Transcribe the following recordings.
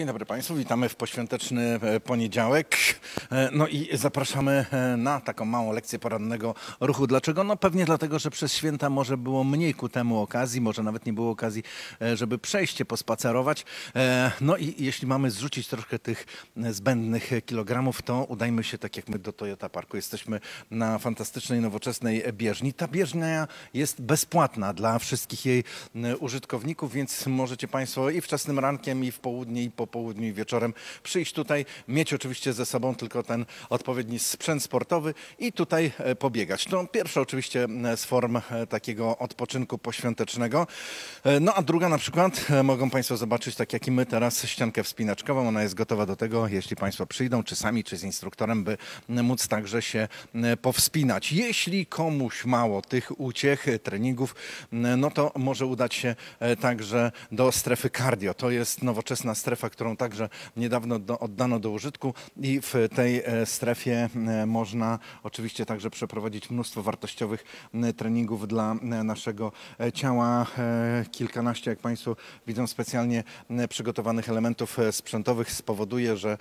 Dzień dobry Państwu, witamy w poświąteczny e, poniedziałek. E, no i zapraszamy e, na taką małą lekcję porannego ruchu. Dlaczego? No pewnie dlatego, że przez święta może było mniej ku temu okazji, może nawet nie było okazji, żeby przejść się, pospacerować. No i jeśli mamy zrzucić troszkę tych zbędnych kilogramów, to udajmy się tak jak my do Toyota Parku. Jesteśmy na fantastycznej, nowoczesnej bieżni. Ta bieżnia jest bezpłatna dla wszystkich jej użytkowników, więc możecie Państwo i wczesnym rankiem, i w południe, i po południu i wieczorem przyjść tutaj, mieć oczywiście ze sobą tylko ten odpowiedni sprzęt sportowy i tutaj e, pobiegać. To pierwsza oczywiście e, z form e, takiego odpoczynku poświątecznego. No a druga na przykład, mogą Państwo zobaczyć, tak jak i my teraz, ściankę wspinaczkową. Ona jest gotowa do tego, jeśli Państwo przyjdą, czy sami, czy z instruktorem, by móc także się powspinać. Jeśli komuś mało tych uciech, treningów, no to może udać się także do strefy cardio. To jest nowoczesna strefa, którą także niedawno do, oddano do użytku i w tej e, strefie e, można oczywiście także przeprowadzić mnóstwo wartościowych treningów dla naszego e, ciała. Kilkanaście, jak Państwo widzą, specjalnie przygotowanych elementów sprzętowych spowoduje, że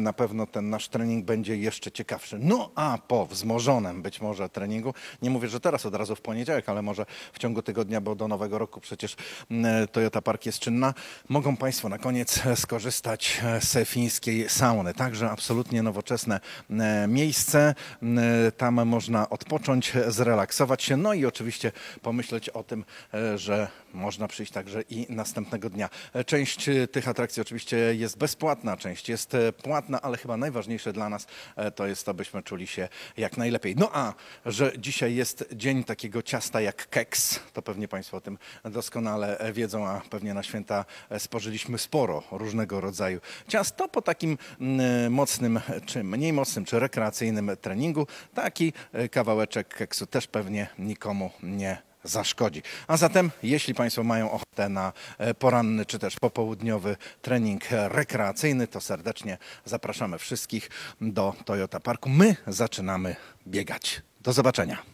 na pewno ten nasz trening będzie jeszcze ciekawszy. No a po wzmożonym być może treningu, nie mówię, że teraz od razu w poniedziałek, ale może w ciągu tygodnia, bo do nowego roku przecież Toyota Park jest czynna, mogą Państwo na koniec skorzystać skorzystać z e, fińskiej sauny. Także absolutnie nowoczesne e, miejsce. E, tam można odpocząć, zrelaksować się, no i oczywiście pomyśleć o tym, że można przyjść także i następnego dnia. Część tych atrakcji oczywiście jest bezpłatna, część jest płatna, ale chyba najważniejsze dla nas to jest, abyśmy czuli się jak najlepiej. No a że dzisiaj jest dzień takiego ciasta jak keks, to pewnie Państwo o tym doskonale wiedzą, a pewnie na święta spożyliśmy sporo różnego różnego rodzaju ciasto po takim mm, mocnym, czy mniej mocnym, czy rekreacyjnym treningu. Taki e, kawałeczek keksu też pewnie nikomu nie zaszkodzi. A zatem, jeśli Państwo mają ochotę na e, poranny czy też popołudniowy trening rekreacyjny, to serdecznie zapraszamy wszystkich do Toyota Parku. My zaczynamy biegać. Do zobaczenia.